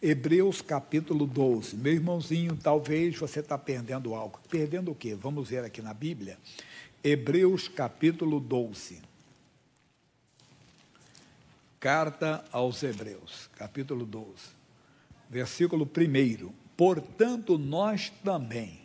Hebreus capítulo 12. Meu irmãozinho, talvez você está perdendo algo. Perdendo o quê? Vamos ver aqui na Bíblia. Hebreus capítulo 12. Carta aos Hebreus, capítulo 12, versículo 1. Portanto, nós também,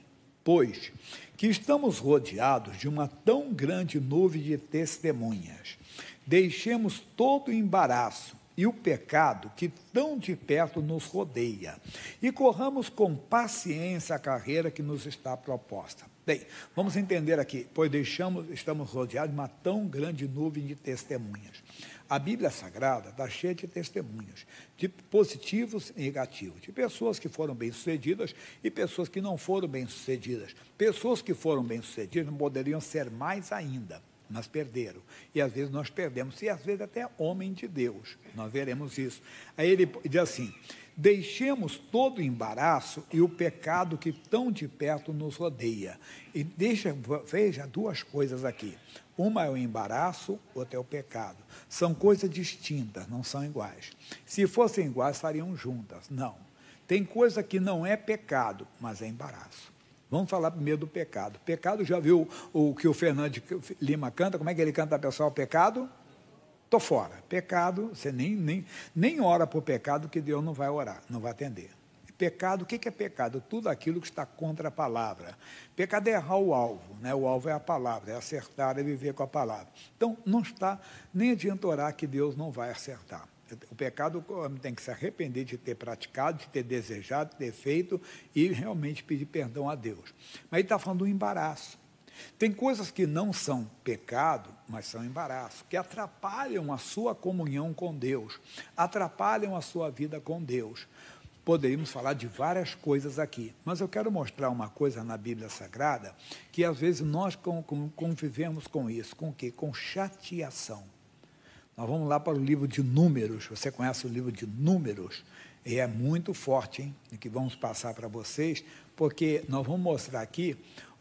pois que estamos rodeados de uma tão grande nuvem de testemunhas, deixemos todo o embaraço e o pecado que tão de perto nos rodeia e corramos com paciência a carreira que nos está proposta. Bem, vamos entender aqui, pois deixamos, estamos rodeados de uma tão grande nuvem de testemunhas. A Bíblia Sagrada está cheia de testemunhos, de positivos e negativos, de pessoas que foram bem-sucedidas e pessoas que não foram bem-sucedidas. Pessoas que foram bem-sucedidas não poderiam ser mais ainda mas perderam. E às vezes nós perdemos, e às vezes até homem de Deus. Nós veremos isso. Aí ele diz assim: Deixemos todo o embaraço e o pecado que tão de perto nos rodeia. E deixa, veja duas coisas aqui. Uma é o embaraço, outra é o pecado. São coisas distintas, não são iguais. Se fossem iguais, fariam juntas. Não. Tem coisa que não é pecado, mas é embaraço. Vamos falar primeiro do pecado. Pecado, já viu o que o Fernando Lima canta? Como é que ele canta, pessoal? Pecado? Estou fora. Pecado, você nem, nem, nem ora por pecado que Deus não vai orar, não vai atender. Pecado, o que é pecado? Tudo aquilo que está contra a palavra. Pecado é errar o alvo, né? o alvo é a palavra, é acertar, é viver com a palavra. Então, não está, nem adianta orar que Deus não vai acertar. O pecado o homem tem que se arrepender de ter praticado, de ter desejado, de ter feito e realmente pedir perdão a Deus. Mas ele está falando do embaraço. Tem coisas que não são pecado, mas são embaraço, que atrapalham a sua comunhão com Deus, atrapalham a sua vida com Deus. Poderíamos falar de várias coisas aqui, mas eu quero mostrar uma coisa na Bíblia Sagrada que às vezes nós convivemos com isso, com o quê? Com chateação. Nós vamos lá para o livro de Números. Você conhece o livro de Números? E é muito forte, hein? Que vamos passar para vocês, porque nós vamos mostrar aqui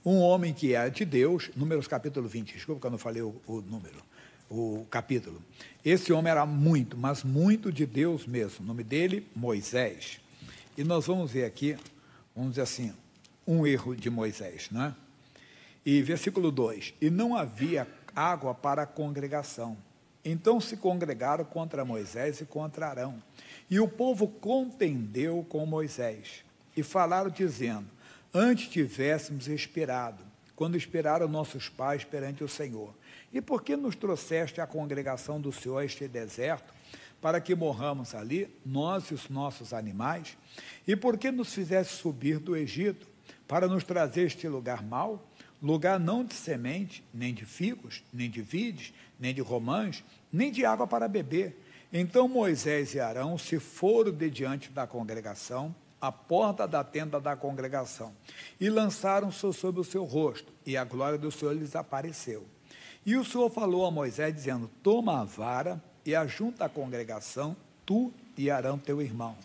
um homem que é de Deus, Números capítulo 20. Desculpa que eu não falei o, o número, o capítulo. Esse homem era muito, mas muito de Deus mesmo. O nome dele, Moisés. E nós vamos ver aqui, vamos dizer assim, um erro de Moisés, né? E versículo 2: E não havia água para a congregação então se congregaram contra Moisés e contra Arão. E o povo contendeu com Moisés. E falaram, dizendo: Antes tivéssemos esperado, quando esperaram nossos pais perante o Senhor. E por que nos trouxeste a congregação do Senhor a este deserto, para que morramos ali, nós e os nossos animais? E por que nos fizeste subir do Egito, para nos trazer este lugar mau? lugar não de semente, nem de figos, nem de vides, nem de romãs, nem de água para beber. Então Moisés e Arão se foram de diante da congregação, à porta da tenda da congregação, e lançaram-se sobre o seu rosto, e a glória do Senhor lhes apareceu. E o Senhor falou a Moisés, dizendo: Toma a vara e ajunta a congregação, tu e Arão teu irmão,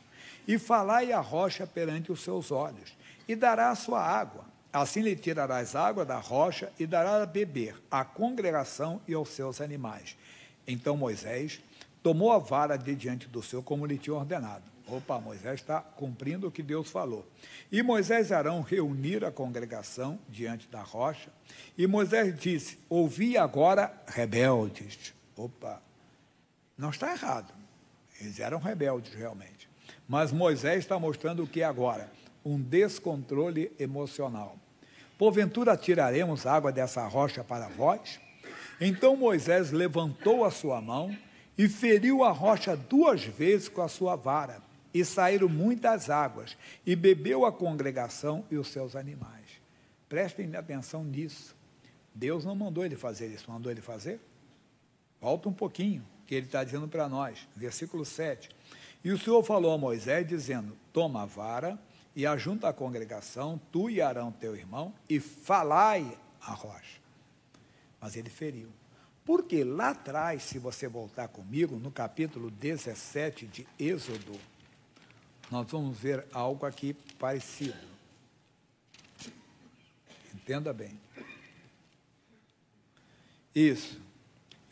e falai a rocha perante os seus olhos, e dará a sua água, Assim lhe tirarás água da rocha e dará a beber à congregação e aos seus animais. Então Moisés tomou a vara de diante do seu, como lhe tinha ordenado. Opa, Moisés está cumprindo o que Deus falou. E Moisés e Arão reuniram a congregação diante da rocha. E Moisés disse: Ouvi agora rebeldes. Opa, não está errado. Eles eram rebeldes realmente. Mas Moisés está mostrando o que é agora? Um descontrole emocional. Porventura tiraremos água dessa rocha para vós? Então Moisés levantou a sua mão e feriu a rocha duas vezes com a sua vara, e saíram muitas águas, e bebeu a congregação e os seus animais. Prestem atenção nisso. Deus não mandou ele fazer isso, mandou ele fazer? Volta um pouquinho, que ele está dizendo para nós, versículo 7. E o Senhor falou a Moisés, dizendo: Toma a vara e ajunta a congregação, tu e Arão teu irmão, e falai a rocha. Mas ele feriu. Porque lá atrás, se você voltar comigo, no capítulo 17 de Êxodo, nós vamos ver algo aqui parecido. Entenda bem. Isso.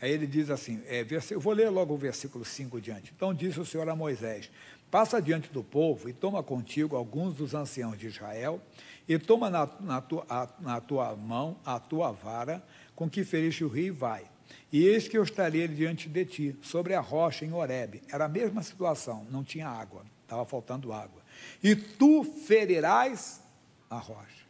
Aí ele diz assim, é, eu vou ler logo o versículo 5 diante. Então disse o Senhor a Moisés: Passa diante do povo e toma contigo alguns dos anciãos de Israel, e toma na, na, tua, a, na tua mão a tua vara com que feriste o rio e vai. E eis que eu estarei diante de ti, sobre a rocha em Horebe. Era a mesma situação, não tinha água, estava faltando água. E tu ferirás a rocha.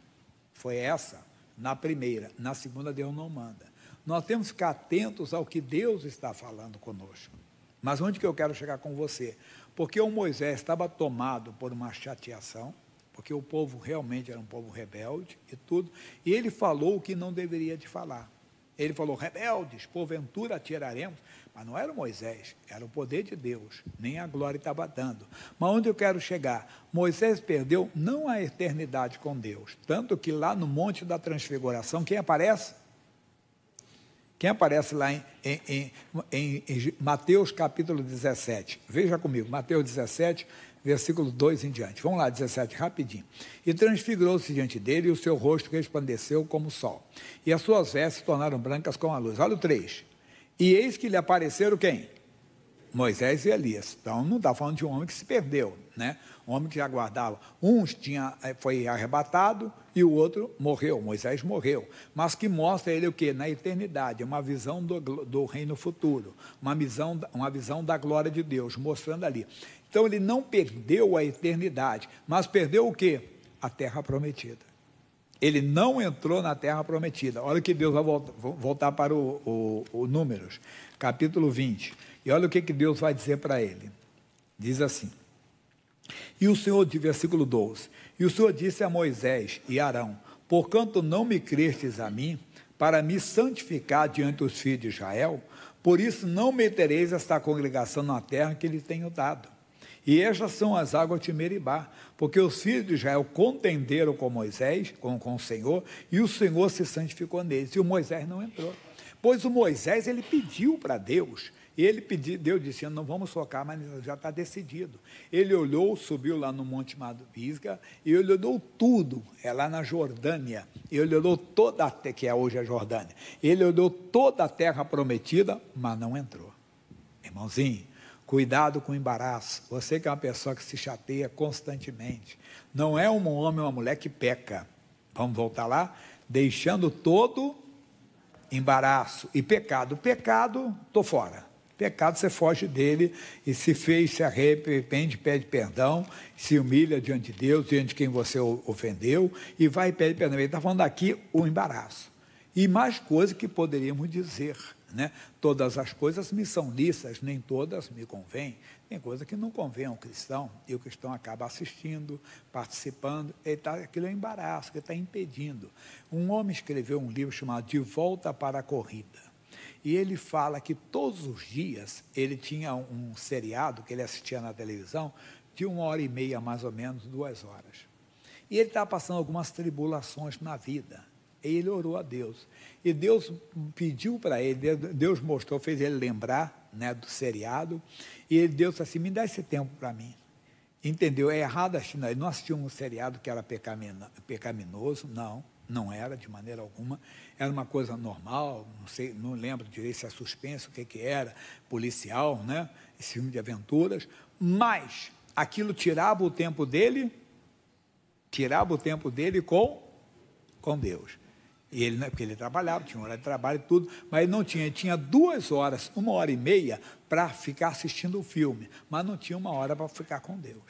Foi essa na primeira, na segunda Deus não manda. Nós temos que ficar atentos ao que Deus está falando conosco. Mas onde que eu quero chegar com você? Porque o Moisés estava tomado por uma chateação, porque o povo realmente era um povo rebelde e tudo, e ele falou o que não deveria de falar. Ele falou: rebeldes, porventura tiraremos. Mas não era Moisés, era o poder de Deus, nem a glória estava dando. Mas onde eu quero chegar? Moisés perdeu não a eternidade com Deus, tanto que lá no Monte da Transfiguração, quem aparece? Quem aparece lá em, em, em, em, Mateus capítulo 17? Veja comigo, Mateus 17, versículo 2 em diante. Vamos lá, 17, rapidinho. E transfigurou-se diante dele, e o seu rosto resplandeceu como o sol, e as suas vestes se tornaram brancas como a luz. Olha o 3. E eis que lhe apareceram quem? Moisés e Elias. Então não está falando de um homem que se perdeu, né? Um homem que aguardava. Uns tinha, eh, foi arrebatado, e o outro morreu, Moisés morreu, mas que mostra ele o que? Na eternidade, uma visão do, do reino futuro, uma visão, uma visão da glória de Deus, mostrando ali. Então ele não perdeu a eternidade, mas perdeu o que? A terra prometida. Ele não entrou na terra prometida. Olha que Deus vai voltar, voltar para o, o, o Números, capítulo 20. E olha o que, que Deus vai dizer para ele. Diz assim. E o Senhor, de versículo 12: E o Senhor disse a Moisés e Arão: Porquanto não me crestes a mim, para me santificar diante dos filhos de Israel, por isso não metereis esta congregação na terra que lhe tenho dado. E estas são as águas de Meribá, porque os filhos de Israel contenderam com Moisés, com, com o Senhor, e o Senhor se santificou neles, e o Moisés não entrou. Pois o Moisés, ele pediu para Deus, ele pediu, Deus disse, não vamos focar, mas já está decidido. Ele olhou, subiu lá no Monte Madvisga, e ele olhou tudo, é lá na Jordânia. Ele olhou toda a terra, que é hoje a Jordânia. Ele olhou toda a terra prometida, mas não entrou. Irmãozinho, cuidado com o embaraço. Você que é uma pessoa que se chateia constantemente. Não é um homem ou uma mulher que peca. Vamos voltar lá? Deixando todo embaraço e pecado. Pecado, estou fora. Pecado você foge dele e se fez, se arrepende, pede perdão, se humilha diante de Deus, diante de quem você ofendeu e vai e pede perdão. Ele está falando aqui o embaraço. E mais coisas que poderíamos dizer. Né? Todas as coisas me são listas, nem todas me convêm. Tem coisa que não convém ao cristão e o cristão acaba assistindo, participando. tá, aquilo é um embaraço, que está impedindo. Um homem escreveu um livro chamado De Volta para a Corrida. E ele fala que todos os dias ele tinha um seriado que ele assistia na televisão de uma hora e meia, mais ou menos, duas horas. E ele estava passando algumas tribulações na vida. E ele orou a Deus. E Deus pediu para ele, Deus mostrou, fez ele lembrar né, do seriado. E ele, Deus disse assim: me dá esse tempo para mim. Entendeu? É errado a China. Ele não assistiu um seriado que era pecaminoso, não não era, de maneira alguma. Era uma coisa normal, não sei, não lembro direito se é suspenso, o que, que era, policial, né? Esse filme de aventuras. Mas aquilo tirava o tempo dele, tirava o tempo dele com, com Deus. E ele, né, porque ele trabalhava, tinha hora de trabalho e tudo, mas ele não tinha, ele tinha duas horas, uma hora e meia para ficar assistindo o filme, mas não tinha uma hora para ficar com Deus.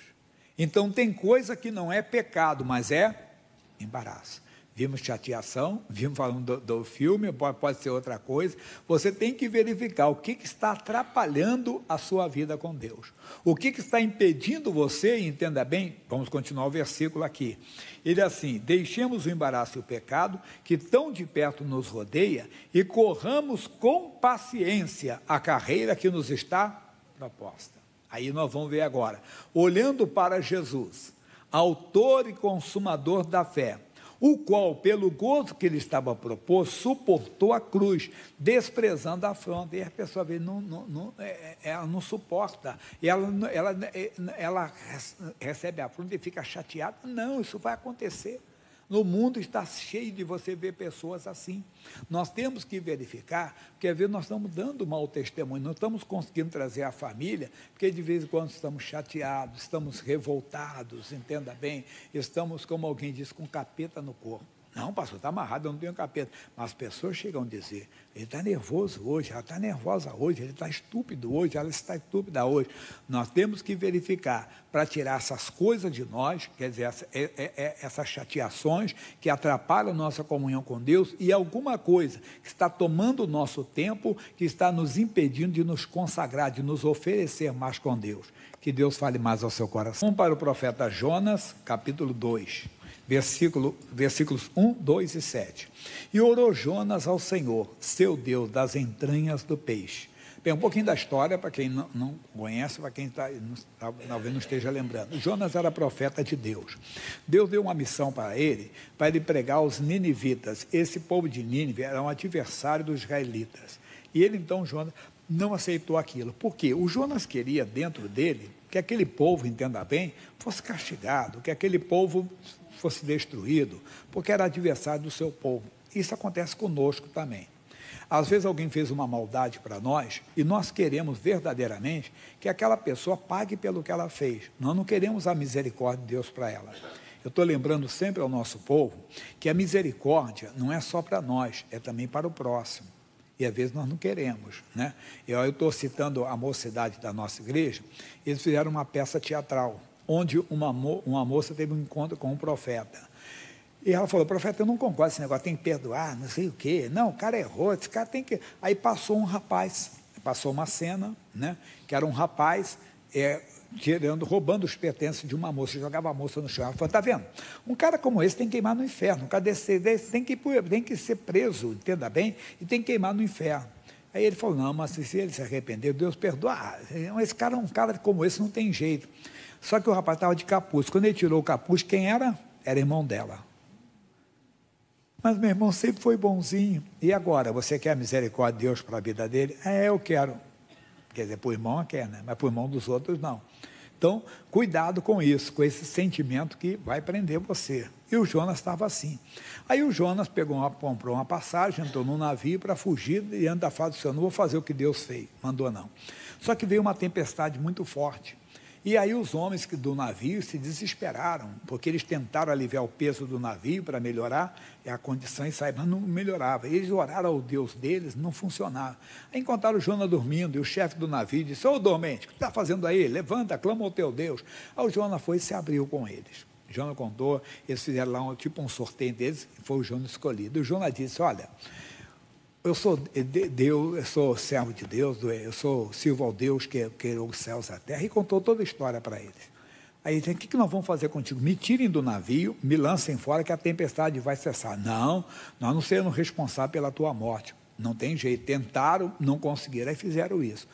Então tem coisa que não é pecado, mas é embaraço. Vimos chateação, vimos falando do, do filme, pode, pode, ser outra coisa. Você tem que verificar o que, que está atrapalhando a sua vida com Deus. O que, que está impedindo você, entenda bem, vamos continuar o versículo aqui. Ele é assim: deixemos o embaraço e o pecado que tão de perto nos rodeia e corramos com paciência a carreira que nos está proposta. Aí nós vamos ver agora. Olhando para Jesus, autor e consumador da fé, o qual, pelo gozo que ele estava proposto, suportou a cruz, desprezando a afronta. E a pessoa vê, não, não, não, é, é, ela não suporta, ela, ela, ela recebe a afronta e fica chateada. Não, isso vai acontecer. No mundo está cheio de você ver pessoas assim. Nós temos que verificar, porque às vezes nós estamos dando mau testemunho, não estamos conseguindo trazer a família, porque de vez em quando estamos chateados, estamos revoltados, entenda bem, estamos, como alguém diz, com capeta no corpo. Não, pastor, está amarrado, eu não tenho capeta. Mas as pessoas chegam a dizer, ele está nervoso hoje, ela está nervosa hoje, ele está estúpido hoje, ela está estúpida hoje. Nós temos que verificar para tirar essas coisas de nós, quer dizer, essa, é, é, é essas chateações que atrapalham nossa comunhão com Deus e alguma coisa que está tomando o nosso tempo, que está nos impedindo de nos consagrar, de nos oferecer mais com Deus. Que Deus fale mais ao seu coração. Vamos para o profeta Jonas, capítulo 2 versículo, versículos 1, 2 e 7. E orou Jonas ao Senhor, seu Deus, das entranhas do peixe. Bem, um pouquinho da história, para quem não, não conhece, para quem tá, não, tá, talvez não esteja lembrando. Jonas era profeta de Deus. Deus deu uma missão para ele, para ele pregar aos ninivitas. Esse povo de Nínive era um adversário dos israelitas. E ele, então, Jonas, não aceitou aquilo. porque O Jonas queria, dentro dele, que aquele povo, entenda bem, fosse castigado, que aquele povo fosse destruído, porque era adversário do seu povo. Isso acontece conosco também. Às vezes alguém fez uma maldade para nós e nós queremos verdadeiramente que aquela pessoa pague pelo que ela fez. Nós não queremos a misericórdia de Deus para ela. Eu estou lembrando sempre ao nosso povo que a misericórdia não é só para nós, é também para o próximo. E às vezes nós não queremos. Né? Eu estou citando a mocidade da nossa igreja, eles fizeram uma peça teatral onde uma, mo uma moça teve um encontro com um profeta. E ela falou, profeta, eu não concordo com esse negócio, tem que perdoar, não sei o quê. Não, o cara errou, esse cara tem que. Aí passou um rapaz, passou uma cena, né? Que era um rapaz é, tirando, roubando os pertences de uma moça, jogava a moça no chão. Ela falou, tá vendo? Um cara como esse tem que queimar no inferno. Um cara desse, desse tem, que, tem que ser preso, entenda bem, e tem que queimar no inferno. Aí ele falou, não, mas se ele se arrependeu, Deus perdoa. Ah, esse cara, é um cara como esse não tem jeito. Só que o rapaz estava de capuz. Quando ele tirou o capuz, quem era? Era irmão dela. Mas meu irmão sempre foi bonzinho. E agora, você quer a misericórdia de Deus para a vida dele? É, eu quero. Quer dizer, para o irmão quer, né? Mas para o irmão dos outros, não. Então, cuidado com isso, com esse sentimento que vai prender você. E o Jonas estava assim. Aí o Jonas pegou uma, comprou uma passagem, entrou num navio para fugir e da face do Senhor. Não vou fazer o que Deus fez, mandou não. Só que veio uma tempestade muito forte. E aí os homens do navio se desesperaram, porque eles tentaram aliviar o peso do navio para melhorar a condição e sair, mas não melhorava. Eles oraram ao Deus deles, não funcionava. Aí encontraram Jonas dormindo, e o chefe do navio disse, ô dormente, o que está fazendo aí? Levanta, clama ao teu Deus. Aí o Jonas foi e se abriu com eles. Jonas contou, eles fizeram lá um, tipo um sorteio deles, foi o Jonas escolhido. O Jonas disse, olha, eu sou Deus, eu sou servo de Deus, eu sou silvo ao Deus que criou os céus e a terra, e contou toda a história para eles. Aí ele disse, o que, que nós vamos fazer contigo? Me tirem do navio, me lancem fora que a tempestade vai cessar. Não, nós não seremos responsáveis pela tua morte. Não tem jeito. Tentaram, não conseguiram, aí fizeram isso.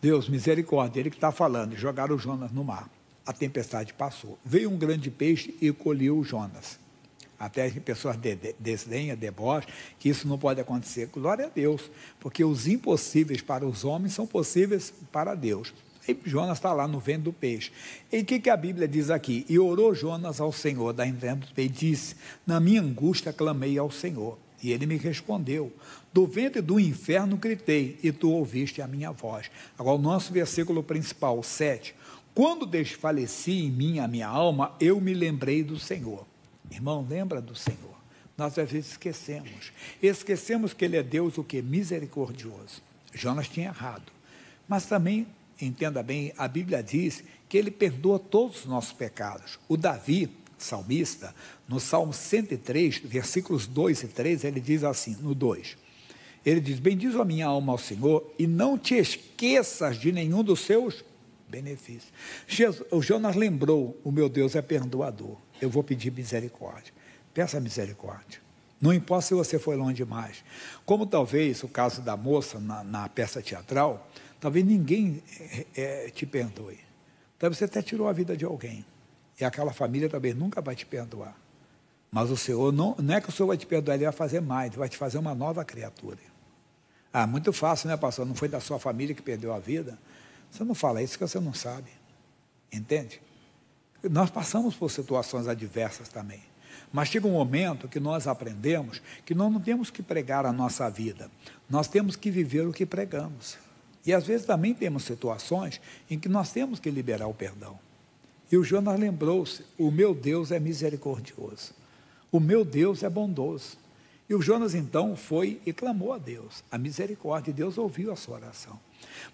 Deus, misericórdia, ele que está falando, jogaram o Jonas no mar. A tempestade passou. Veio um grande peixe e colheu o Jonas. Até as pessoas de, de, desdenham, debocham, que isso não pode acontecer. Glória a Deus, porque os impossíveis para os homens são possíveis para Deus. E Jonas está lá no vento do peixe. E o que, que, a Bíblia diz aqui? E orou Jonas ao Senhor da vento do peixe, disse: Na minha angústia clamei ao Senhor. E ele me respondeu: Do ventre do inferno gritei, e tu ouviste a minha voz. Agora, o nosso versículo principal, 7. Quando desfaleci em mim a minha alma, eu me lembrei do Senhor. Irmão, lembra do Senhor. Nós às vezes esquecemos. Esquecemos que Ele é Deus, o que? Misericordioso. Jonas tinha errado. Mas também, entenda bem, a Bíblia diz que Ele perdoa todos os nossos pecados. O Davi, salmista, no Salmo 103, versículos 2 e 3, ele diz assim, no 2. Ele diz: Bendiz a minha alma ao Senhor e não te esqueças de nenhum dos seus benefício. Jesus, o Jonas lembrou: o meu Deus é perdoador, eu vou pedir misericórdia. Peça misericórdia. Não importa se você foi longe demais. Como talvez o caso da moça na, na peça teatral, talvez ninguém é, te perdoe. Talvez você até tirou a vida de alguém. E aquela família talvez nunca vai te perdoar. Mas o Senhor, não, não é que o Senhor vai te perdoar, Ele vai fazer mais, Ele vai te fazer uma nova criatura. Ah, muito fácil, né, pastor? Não foi da sua família que perdeu a vida? Você não fala isso que você não sabe. Entende? Nós passamos por situações adversas também. Mas chega um momento que nós aprendemos que nós não temos que pregar a nossa vida, nós temos que viver o que pregamos. E às vezes também temos situações em que nós temos que liberar o perdão. E o Jonas lembrou-se: o meu Deus é misericordioso, o meu Deus é bondoso. E o Jonas então foi e clamou a Deus, a misericórdia, e Deus ouviu a sua oração.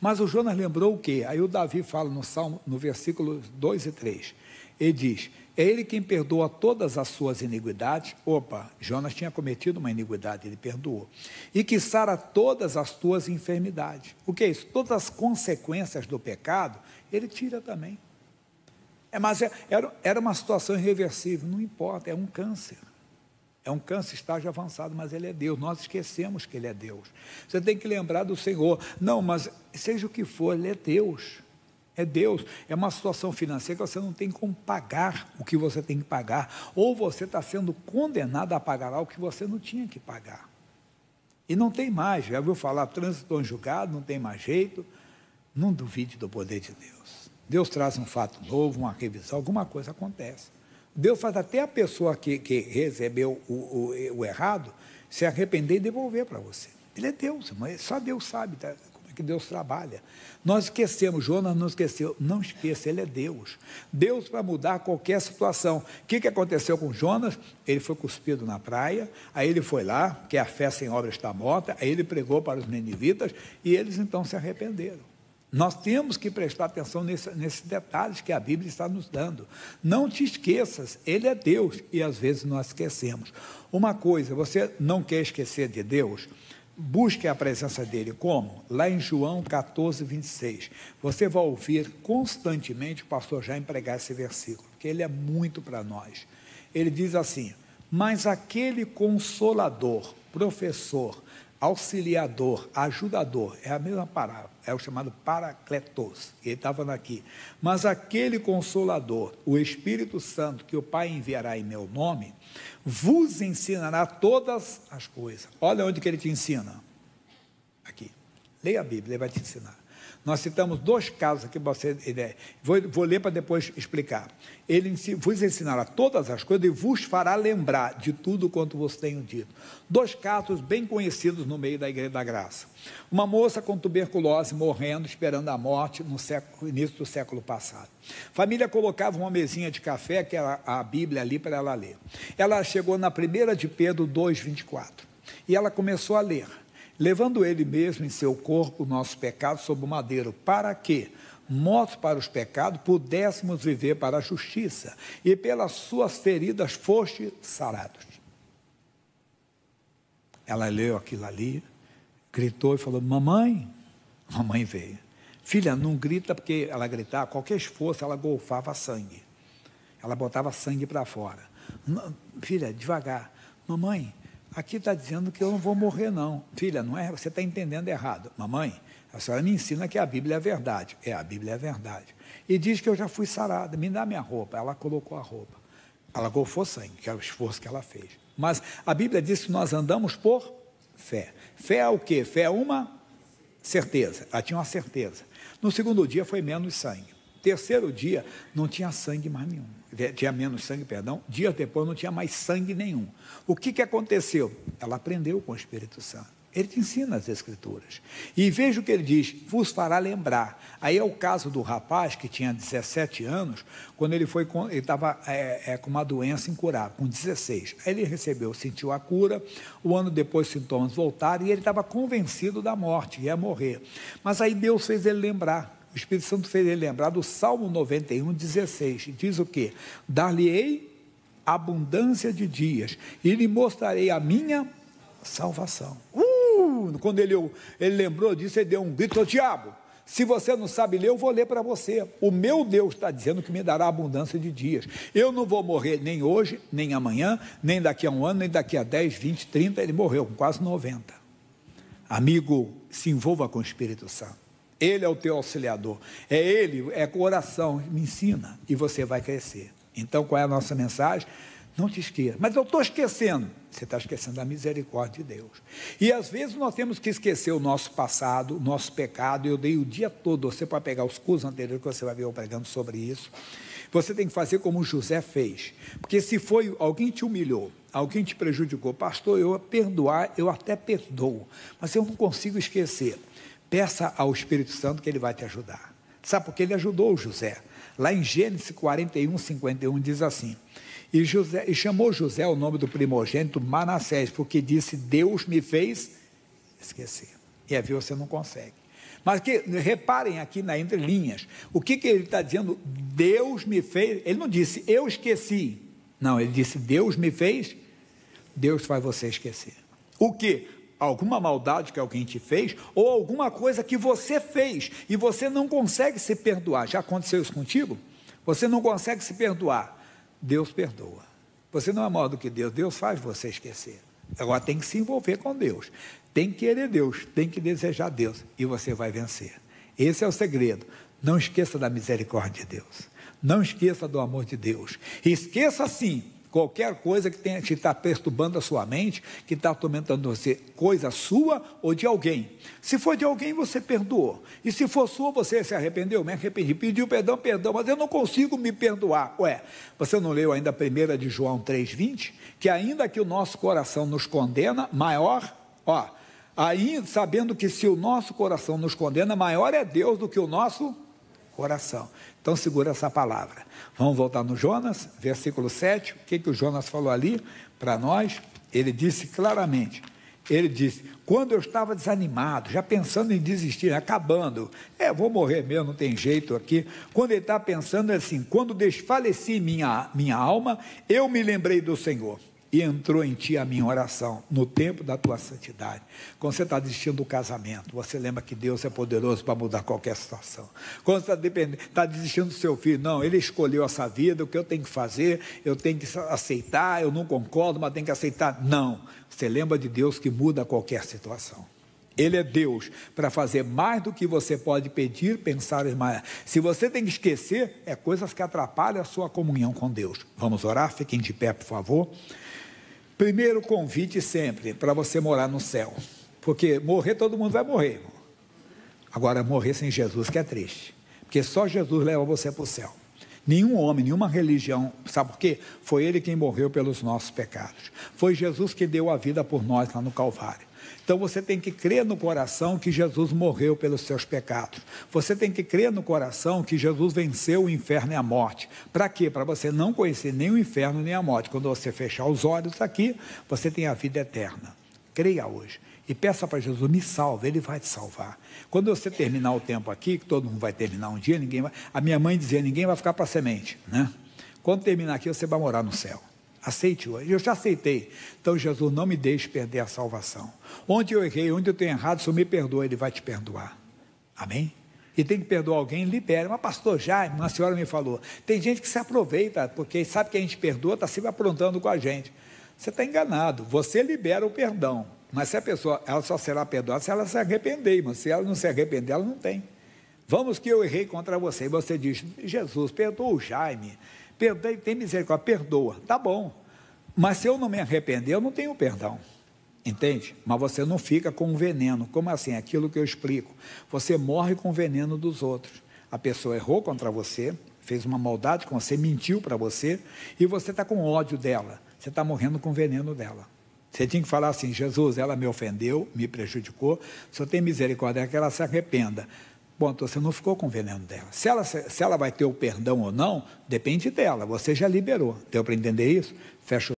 Mas o Jonas lembrou o quê? Aí o Davi fala no Salmo, no versículo 2 e 3. Ele diz: É ele quem perdoa todas as suas iniquidades. Opa, Jonas tinha cometido uma iniquidade, ele perdoou. E que sara todas as tuas enfermidades. O que é isso? Todas as consequências do pecado, ele tira também. É, mas é, era, era uma situação irreversível, não importa, é um câncer. É um câncer estágio avançado, mas ele é Deus. Nós esquecemos que ele é Deus. Você tem que lembrar do Senhor. Não, mas seja o que for, ele é Deus. É Deus. É uma situação financeira que você não tem como pagar o que você tem que pagar. Ou você está sendo condenado a pagar algo que você não tinha que pagar. E não tem mais. Já ouviu falar trânsito conjugado, não tem mais jeito. Não duvide do poder de Deus. Deus traz um fato novo, uma revisão, alguma coisa acontece. Deus faz até a pessoa que, que recebeu o, o, o errado se arrepender e devolver para você. Ele é Deus, mas é só Deus sabe tá? como é que Deus trabalha. Nós esquecemos, Jonas não esqueceu. Não esqueça, ele é Deus. Deus para mudar qualquer situação. O que, que aconteceu com Jonas? Ele foi cuspido na praia, aí ele foi lá, que a fé sem obra está morta, aí ele pregou para os ninivitas e eles então se arrependeram. Nós temos que prestar atenção nesse, nesses detalhes que a Bíblia está nos dando. Não te esqueças, Ele é Deus e às vezes nós esquecemos. Uma coisa, você não quer esquecer de Deus? Busque a presença dele. Como? Lá em João 14, 26. Você vai ouvir constantemente o pastor já empregar esse versículo, porque ele é muito para nós. Ele diz assim: Mas aquele consolador, professor, auxiliador, ajudador, é a mesma palavra, é o chamado paracletos, ele estava aqui. Mas aquele consolador, o Espírito Santo, que o Pai enviará em meu nome, vos ensinará todas as coisas. Olha onde que ele te ensina. Aqui. Leia a Bíblia, ele vai te ensinar. Nós citamos dois casos aqui para você ideia. É, vou, vou ler para depois explicar. Ele vos ensinará todas as coisas e vos fará lembrar de tudo quanto vos tenho dito. Dois casos bem conhecidos no meio da Igreja da Graça. Uma moça com tuberculose morrendo, esperando a morte no século, início do século passado. Família colocava uma mesinha de café, que era a Bíblia ali para ela ler. Ela chegou na primeira de Pedro 2,24 e ela começou a ler levando ele mesmo em seu corpo o nosso pecado sob o madeiro, para que, mortos para os pecados, pudéssemos viver para a justiça, e pelas suas feridas foste sarados. Ela leu aquilo ali, gritou e falou: Mamãe, mamãe veio. Filha, não grita, porque ela gritava, qualquer esforço ela golfava sangue. Ela botava sangue para fora. Filha, devagar. Mamãe, aqui está dizendo que eu não vou morrer, não. Filha, não é, você está entendendo errado. Mamãe, a senhora me ensina que a Bíblia é a verdade. É, a Bíblia é a verdade. E diz que eu já fui sarada, me dá minha roupa. Ela colocou a roupa. Ela golfou sangue, que é o esforço que ela fez. Mas a Bíblia diz que nós andamos por fé. Fé é o quê? Fé é uma certeza. Ela tinha uma certeza. No segundo dia foi menos sangue. Terceiro dia, não tinha sangue mais nenhum. É, tinha menos sangue, perdão. Dias depois, não tinha mais sangue nenhum. O que, que aconteceu? Ela aprendeu com o Espírito Santo. Ele te ensina as escrituras. E veja o que ele diz: vos fará lembrar. Aí é o caso do rapaz que tinha 17 anos, quando ele foi ele estava é, é, com uma doença incurável, com 16. Aí ele recebeu, sentiu a cura, o um ano depois os sintomas voltaram e ele estava convencido da morte, ia morrer. Mas aí Deus fez ele lembrar o Espírito Santo fez ele lembrar do Salmo 91, 16. Diz o que? Dar-lhe-ei abundância de dias e lhe mostrarei a minha salvação. Uh! Quando ele, ele lembrou disso, ele deu um grito ao diabo. Se você não sabe ler, eu vou ler para você. O meu Deus está dizendo que me dará abundância de dias. Eu não vou morrer nem hoje, nem amanhã, nem daqui a um ano, nem daqui a 10, 20, 30. Ele morreu com quase 90. Amigo, se envolva com o Espírito Santo. Ele é o teu auxiliador. É Ele, é com oração. Me ensina e você vai crescer. Então, qual é a nossa mensagem? Não te esqueça. Mas eu estou esquecendo. Você está esquecendo da misericórdia de Deus. E às vezes nós temos que esquecer o nosso passado, o nosso pecado. Eu dei o dia todo, você para pegar os cursos anteriores que você vai ver eu pregando sobre isso. Você tem que fazer como José fez. Porque se foi alguém te humilhou, alguém te prejudicou, pastor, eu perdoar, eu até perdoo, mas eu não consigo esquecer. Peça ao Espírito Santo que ele vai te ajudar. Sabe por que ele ajudou José? Lá em Gênesis 41, 51 diz assim: e, José, e chamou José o nome do primogênito Manassés, porque disse: Deus me fez esquecer. E aí é você não consegue. Mas que reparem aqui na entrelinhas, o que, que ele está dizendo? Deus me fez. Ele não disse eu esqueci. Não, ele disse Deus me fez. Deus faz você esquecer. O que? alguma maldade que alguém te fez ou alguma coisa que você fez e você não consegue se perdoar. Já aconteceu isso contigo? Você não consegue se perdoar. Deus perdoa. Você não é maior do que Deus, Deus faz você esquecer. Agora tem que se envolver com Deus, tem que querer Deus, tem que desejar Deus e você vai vencer. Esse é o segredo. Não esqueça da misericórdia de Deus. Não esqueça do amor de Deus. Esqueça sim Qualquer coisa que tenha que está perturbando a sua mente, que está atormentando você, coisa sua ou de alguém. Se for de alguém, você perdoou. E se for sua, você se arrependeu, me arrependi, pediu perdão, perdão, mas eu não consigo me perdoar. Ué, você não leu ainda a primeira de João 3,20? Que ainda que o nosso coração nos condena, maior, ó, aí sabendo que se o nosso coração nos condena, maior é Deus do que o nosso coração Então segura essa palavra. Vamos voltar no Jonas, versículo 7. O que, que o Jonas falou ali para nós? Ele disse claramente. Ele disse: quando eu estava desanimado, já pensando em desistir, acabando, é, vou morrer mesmo, não tem jeito aqui. Quando ele está pensando é assim, quando desfaleci minha, minha alma, eu me lembrei do Senhor e entrou em ti a minha oração no tempo da tua santidade. Quando você está desistindo do casamento, você lembra que Deus é poderoso para mudar qualquer situação. Quando você está, está desistindo do seu filho, não, ele escolheu essa vida, o que eu tenho que fazer, eu tenho que aceitar, eu não concordo, mas tenho que aceitar. Não, você lembra de Deus que muda qualquer situação. Ele é Deus para fazer mais do que você pode pedir, pensar, irmã. Se você tem que esquecer, é coisas que atrapalham a sua comunhão com Deus. Vamos orar? Fiquem de pé, por favor. Primeiro convite sempre para você morar no céu. Porque morrer todo mundo vai morrer. Agora, morrer sem Jesus que é triste. Porque só Jesus leva você para o céu. Nenhum homem, nenhuma religião, sabe por quê? Foi ele quem morreu pelos nossos pecados. Foi Jesus que deu a vida por nós lá no Calvário. Então você tem que crer no coração que Jesus morreu pelos seus pecados. Você tem que crer no coração que Jesus venceu o inferno e a morte. Para quê? Para você não conhecer nem o inferno nem a morte. Quando você fechar os olhos aqui, você tem a vida eterna. Creia hoje e peça para Jesus, me salva, Ele vai te salvar. Quando você terminar o tempo aqui, que todo mundo vai terminar um dia, ninguém vai, a minha mãe dizia, ninguém vai ficar para semente, né? Quando terminar aqui, você vai morar no céu. Aceite hoje. Eu já aceitei. Então, Jesus, não me deixe perder a salvação. Onde eu errei, onde eu tenho errado, se eu me perdoa, Ele vai te perdoar. Amém? E tem que perdoar alguém, libera. Mas, pastor, já, uma senhora me falou, tem gente que se aproveita, porque sabe que a gente perdoa, está sempre aprontando com a gente. Você está enganado. Você libera o perdão. Mas se a pessoa, ela só será perdoada se ela se arrepender, Mas Se ela não se arrepender, ela não tem. Vamos que eu errei contra você. E você diz, Jesus, perdoa o Jaime. Perdoe, tem misericórdia, perdoa. Tá bom. Mas se eu não me arrepender, eu não tenho perdão. Entende? Mas você não fica com o veneno. Como assim? Aquilo que eu explico. Você morre com o veneno dos outros. A pessoa errou contra você, fez uma maldade com você, mentiu para você, e você está com ódio dela. Você está morrendo com o veneno dela. Você tinha que falar assim: Jesus, ela me ofendeu, me prejudicou, só tem misericórdia é que ela se arrependa. Ponto, você não ficou com o veneno dela. Se ela, se ela vai ter o perdão ou não, depende dela. Você já liberou. Deu para entender isso? Fecha